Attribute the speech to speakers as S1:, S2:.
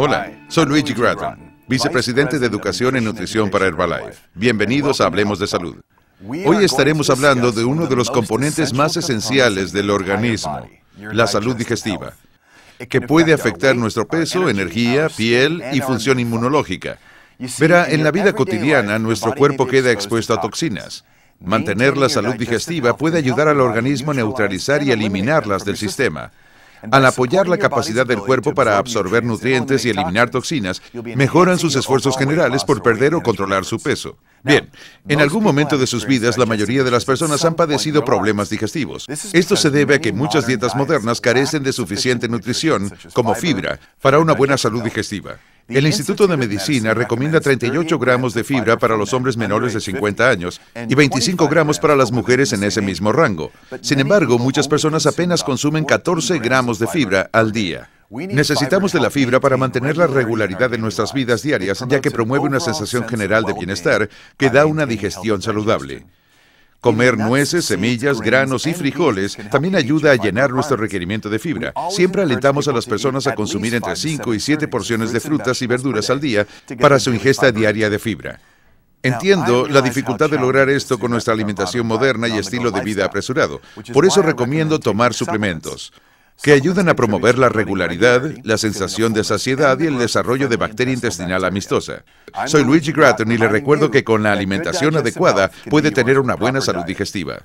S1: Hola, soy Luigi Grattan, vicepresidente de Educación en Nutrición para Herbalife. Bienvenidos a Hablemos de Salud. Hoy estaremos hablando de uno de los componentes más esenciales del organismo, la salud digestiva, que puede afectar nuestro peso, energía, piel y función inmunológica. Verá, en la vida cotidiana nuestro cuerpo queda expuesto a toxinas. Mantener la salud digestiva puede ayudar al organismo a neutralizar y eliminarlas del sistema. Al apoyar la capacidad del cuerpo para absorber nutrientes y eliminar toxinas, mejoran sus esfuerzos generales por perder o controlar su peso. Bien, en algún momento de sus vidas la mayoría de las personas han padecido problemas digestivos. Esto se debe a que muchas dietas modernas carecen de suficiente nutrición, como fibra, para una buena salud digestiva. El Instituto de Medicina recomienda 38 gramos de fibra para los hombres menores de 50 años y 25 gramos para las mujeres en ese mismo rango. Sin embargo, muchas personas apenas consumen 14 gramos de fibra al día. Necesitamos de la fibra para mantener la regularidad de nuestras vidas diarias, ya que promueve una sensación general de bienestar que da una digestión saludable. Comer nueces, semillas, granos y frijoles también ayuda a llenar nuestro requerimiento de fibra. Siempre alentamos a las personas a consumir entre 5 y 7 porciones de frutas y verduras al día para su ingesta diaria de fibra.
S2: Entiendo
S1: la dificultad de lograr esto con nuestra alimentación moderna y estilo de vida apresurado. Por eso recomiendo tomar suplementos que ayudan a promover la regularidad, la sensación de saciedad y el desarrollo de bacteria intestinal amistosa. Soy Luigi Gratton y le recuerdo que con la alimentación adecuada puede tener una buena salud digestiva.